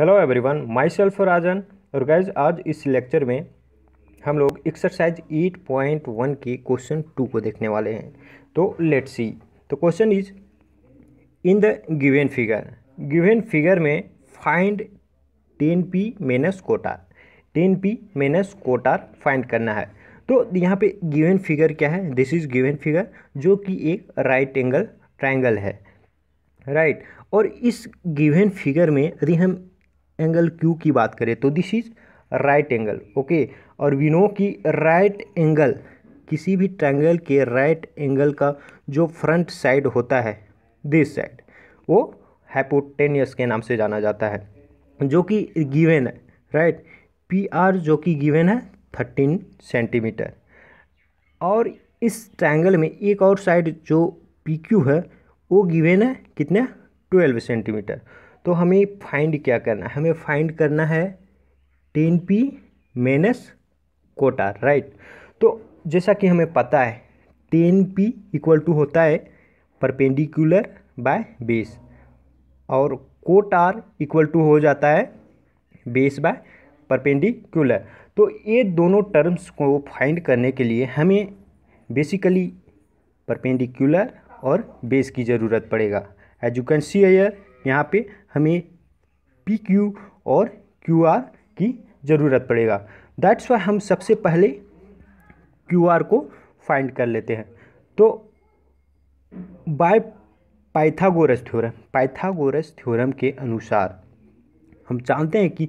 Hello everyone myself Rajan और guys आज इस लेक्चर में हम लोग एक्सरसाइज एट पॉइंट वन की क्वेश्चन टू को देखने वाले हैं तो लेट्स सी तो question is in the given figure given figure में find tan P minus cot R tan P minus cot R find करना है तो यहाँ पे गिवन फिगर क्या है दिस इज़ गिवन फिगर जो कि एक राइट एंगल ट्राइंगल है राइट right. और इस गिवन फिगर में यदि हम एंगल क्यू की बात करें तो this is right angle okay और वी नो कि राइट एंगल किसी भी ट्रैंगल के राइट एंगल का जो फ्रंट साइड होता है दिस साइड वो हैपोटेनियस के नाम से जाना जाता है जो कि गिवेन है राइट पी आर जो कि गिवेन है थर्टीन सेंटीमीटर और इस ट्रैंगल में एक और साइड जो पी क्यू है वो गिवेन है कितने ट्वेल्व सेंटीमीटर तो हमें फाइंड क्या करना है हमें फाइंड करना है tan P minus cot R right तो जैसा कि हमें पता है टेन पी इक्वल टू होता है परपेंडिकुलर बाय बेस और कोट आर इक्वल टू हो जाता है बेस बाय परपेंडिकुलर तो ये दोनों टर्म्स को फाइंड करने के लिए हमें बेसिकली परपेंडिकुलर और बेस की ज़रूरत पड़ेगा as you can see here यहाँ पे हमें पी क्यू और क्यू आर की ज़रूरत पड़ेगा दैट्स वाई हम सबसे पहले क्यू आर को फाइंड कर लेते हैं तो by Pythagoras theorem Pythagoras theorem के अनुसार हम जानते हैं कि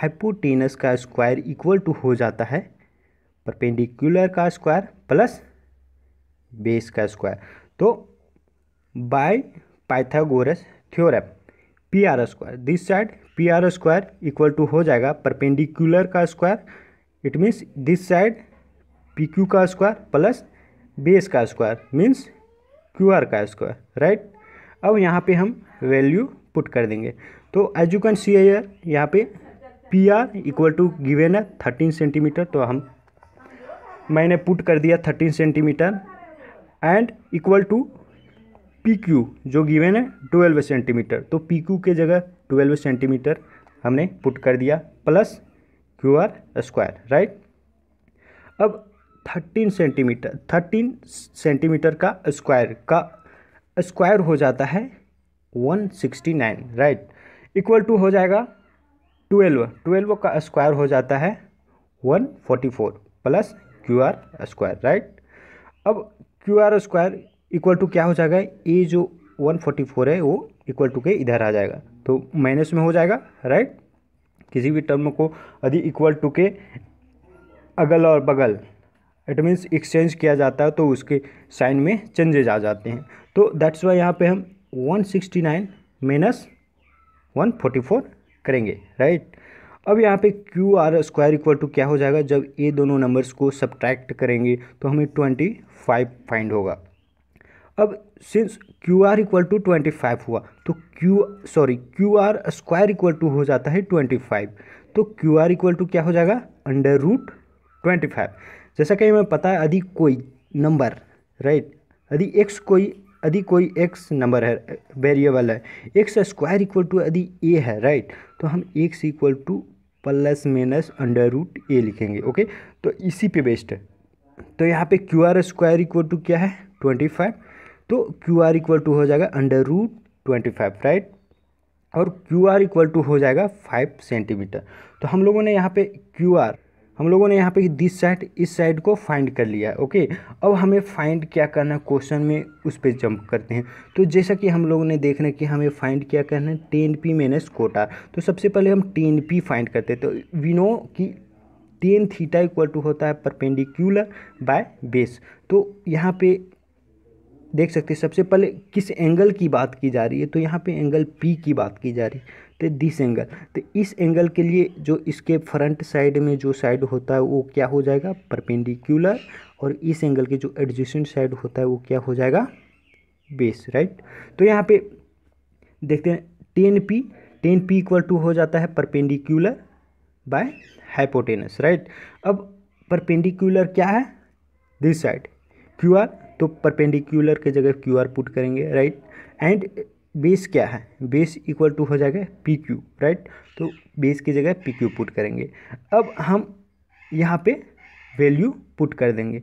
हाइपोटेनस का स्क्वायर इक्वल टू हो जाता है परपेंडिकुलर का स्क्वायर प्लस बेस का स्क्वायर तो by Pythagoras theorem P R square this side P R square equal to हो जाएगा परपेंडिकुलर का square it means this side P Q का स्क्वायर प्लस बेस का स्क्वायर मीन्स क्यू आर का square right अब यहाँ पे हम वैल्यू पुट कर देंगे तो as you can see here यहाँ पे P R equal to given है थर्टीन सेंटीमीटर तो हम मैंने पुट कर दिया thirteen centimetre and equal to P Q जो गिवन है ट्वेल्व सेंटीमीटर तो पी क्यू के जगह ट्वेल्व सेंटीमीटर हमने पुट कर दिया plus Q R square right अब थर्टीन सेंटीमीटर थर्टीन सेंटीमीटर का स्क्वायर का स्क्वायर हो जाता है one sixty nine right equal to हो जाएगा ट्वेल्व ट्वेल्व का स्क्वायर हो जाता है one forty four plus Q R square right अब Q R square equal to क्या हो जाएगा ए जो 144 है वो इक्वल टू के इधर आ जाएगा तो माइनस में हो जाएगा राइट किसी भी टर्म को यदि इक्वल टू के अगल और बगल इट मीन्स एक्सचेंज किया जाता है तो उसके साइन में चेंजेज आ जाते हैं तो दैट्स वाई यहाँ पे हम 169 सिक्सटी नाइन माइनस वन करेंगे राइट अब यहाँ पे Q R square equal to क्या हो जाएगा जब ये दोनों नंबर्स को सब्ट्रैक्ट करेंगे तो हमें ट्वेंटी फाइव फाइंड होगा अब since Q R equal to twenty five हुआ तो Q sorry Q R square equal to हो जाता है ट्वेंटी फाइव तो क्यू आर इक्वल टू क्या हो जाएगा अंडर रूट ट्वेंटी फाइव जैसा कि हमें पता है यदि कोई नंबर राइट यदि एक्स कोई यदि कोई एक्स नंबर है वेरिएबल है एक्स स्क्वायर इक्वल टू यदि ए है राइट तो हम X equal to plus minus under root A लिखेंगे ओके तो इसी पे बेस्ड है तो यहाँ पे Q R square equal to क्या है ट्वेंटी फाइव तो क्यू आर इक्वल टू हो जाएगा under root twenty five right और क्यू आर इक्वल टू हो जाएगा फाइव सेंटीमीटर तो हम लोगों ने यहाँ पे क्यू आर हम लोगों ने यहाँ पे दिस साइड इस साइड को फाइंड कर लिया है ओके अब हमें फाइंड क्या करना है क्वेश्चन में उस पर जंप करते हैं तो जैसा कि हम लोगों ने देखना कि हमें फाइंड क्या करना है टेन पी माइनस कोटा तो सबसे पहले हम टेन पी फाइंड करते हैं तो वी नो कि टेन थीटा इक्वल टू होता है परपेंडिक्यूलर बाय बेस तो यहाँ पे देख सकते हैं सबसे पहले किस एंगल की बात की जा रही है तो यहाँ पे एंगल पी की बात की जा रही है तो दिस एंगल तो इस एंगल के लिए जो इसके फ्रंट साइड में जो साइड होता है वो क्या हो जाएगा परपेंडिकुलर और इस एंगल के जो एडजेसेंट साइड होता है वो क्या हो जाएगा बेस राइट तो यहाँ पे देखते हैं tan P tan P equal to हो जाता है परपेंडिकुलर बाय हाइपोटेनस राइट अब परपेंडिकुलर क्या है दिस साइड क्यू आर तो परपेंडिकुलर के जगह क्यू आर पुट करेंगे राइट एंड बेस क्या है बेस इक्वल टू हो जाएगा पी क्यू राइट तो बेस की जगह पी क्यू पुट करेंगे अब हम यहाँ पे वैल्यू पुट कर देंगे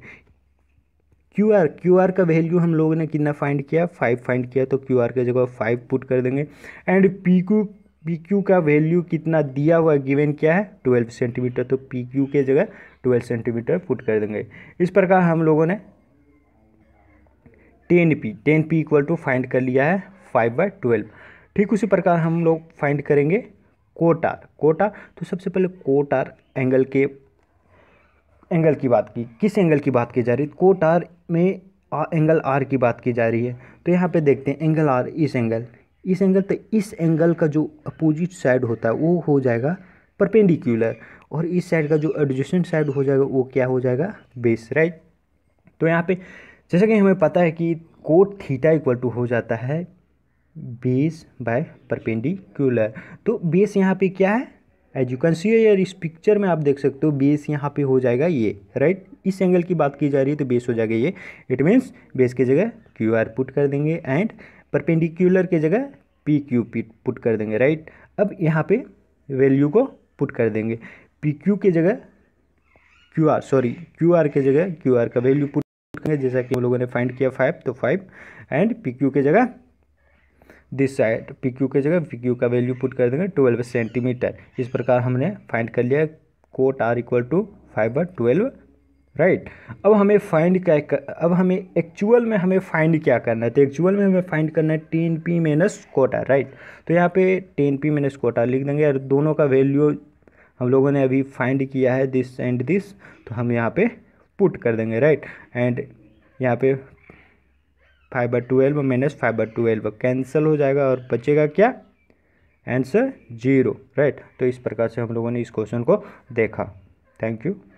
क्यू आर क्यू आर का वैल्यू हम लोगों ने कितना फाइंड किया फाइव फाइंड किया तो क्यू आर की जगह फाइव पुट कर देंगे and P Q P Q का वैल्यू कितना दिया हुआ गिवन क्या है ट्वेल्व सेंटीमीटर तो पी क्यू के जगह ट्वेल्व सेंटीमीटर पुट कर देंगे इस प्रकार हम लोगों ने tan P tan P equal to find कर लिया है फाइव बाई ट्वेल्व ठीक उसी प्रकार हम लोग फाइंड करेंगे कोटार कोटार तो सबसे पहले कोटार एंगल के एंगल की बात की किस एंगल की बात की जा रही है कोटार में आ, एंगल आर की बात की जा रही है तो यहाँ पे देखते हैं एंगल आर इस एंगल इस एंगल तो इस एंगल का जो अपोजिट साइड होता है वो हो जाएगा परपेंडिकुलर और इस साइड का जो एडजेसेंट साइड हो जाएगा वो क्या हो जाएगा बेस राइट तो यहाँ पे जैसा कि हमें पता है कि कोट थीटा इक्वल टू हो जाता है बेस बाय परपेंडिकुलर तो बेस यहाँ पे क्या है एज यू कैन सी यार इस पिक्चर में आप देख सकते हो बेस यहाँ पे हो जाएगा ये राइट इस एंगल की बात की जा रही है तो बेस हो जाएगा ये इट मीन्स बेस की जगह क्यू आर पुट कर देंगे एंड परपेंडिकुलर की जगह पी क्यू पुट कर देंगे राइट अब यहाँ पे वैल्यू को पुट कर देंगे पी क्यू की जगह Q R sorry Q R की जगह क्यू आर का वैल्यू पुट करेंगे जैसा कि हम लोगों ने फाइंड किया फाइव तो फाइव एंड पी क्यू के जगह दिस साइड पी क्यू के जगह पी क्यू का वैल्यू पुट कर देंगे ट्वेल्व सेंटीमीटर इस प्रकार हमने फाइंड कर लिया cot R equal to five by twelve right right. अब हमें फाइंड क्या कर, अब हमें एक्चुअल में हमें फाइंड क्या करना है तो एक्चुअल में हमें फाइंड करना है tan P minus cot R right तो यहाँ पे टेन पी माइनस कोटा लिख देंगे और दोनों का वैल्यू हम लोगों ने अभी फाइंड किया है दिस एंड दिस तो हम यहाँ पे पुट कर देंगे राइट एंड यहाँ पे five by twelve minus five by twelve cancel हो जाएगा और बचेगा क्या आंसर जीरो राइट तो इस प्रकार से हम लोगों ने इस क्वेश्चन को देखा थैंक यू